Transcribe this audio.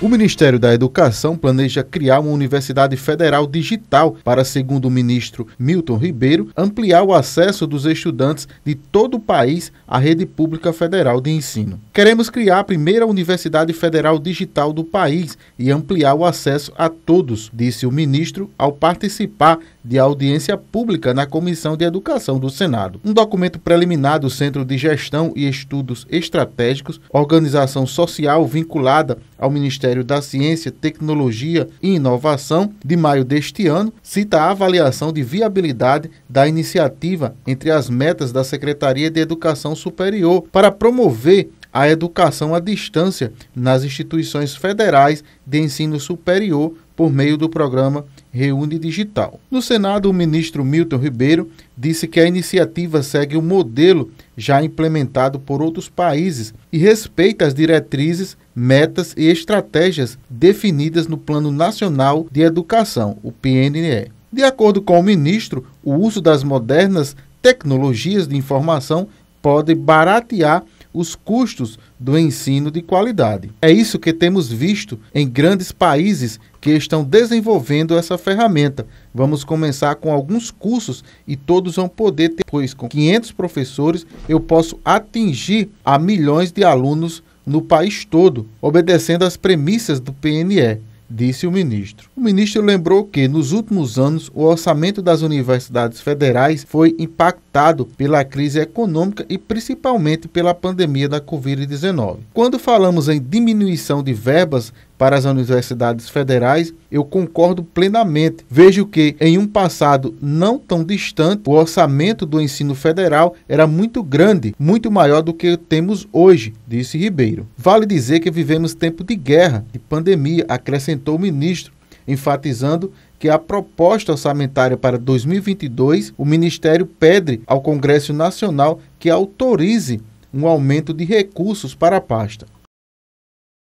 O Ministério da Educação planeja criar uma universidade federal digital para, segundo o ministro Milton Ribeiro, ampliar o acesso dos estudantes de todo o país à rede pública federal de ensino. Queremos criar a primeira universidade federal digital do país e ampliar o acesso a todos, disse o ministro ao participar de audiência pública na Comissão de Educação do Senado. Um documento preliminar do Centro de Gestão e Estudos Estratégicos, organização social vinculada ao Ministério da Ciência, Tecnologia e Inovação de maio deste ano cita a avaliação de viabilidade da iniciativa entre as metas da Secretaria de Educação Superior para promover a educação à distância nas instituições federais de ensino superior por meio do programa reúne digital. No Senado, o ministro Milton Ribeiro disse que a iniciativa segue o um modelo já implementado por outros países e respeita as diretrizes, metas e estratégias definidas no Plano Nacional de Educação, o PNE. De acordo com o ministro, o uso das modernas tecnologias de informação pode baratear os custos do ensino de qualidade. É isso que temos visto em grandes países que estão desenvolvendo essa ferramenta. Vamos começar com alguns cursos e todos vão poder ter, pois com 500 professores eu posso atingir a milhões de alunos no país todo, obedecendo às premissas do PNE disse o ministro. O ministro lembrou que, nos últimos anos, o orçamento das universidades federais foi impactado pela crise econômica e principalmente pela pandemia da Covid-19. Quando falamos em diminuição de verbas, para as universidades federais, eu concordo plenamente. Vejo que, em um passado não tão distante, o orçamento do ensino federal era muito grande, muito maior do que temos hoje, disse Ribeiro. Vale dizer que vivemos tempo de guerra, de pandemia, acrescentou o ministro, enfatizando que a proposta orçamentária para 2022, o Ministério pede ao Congresso Nacional que autorize um aumento de recursos para a pasta.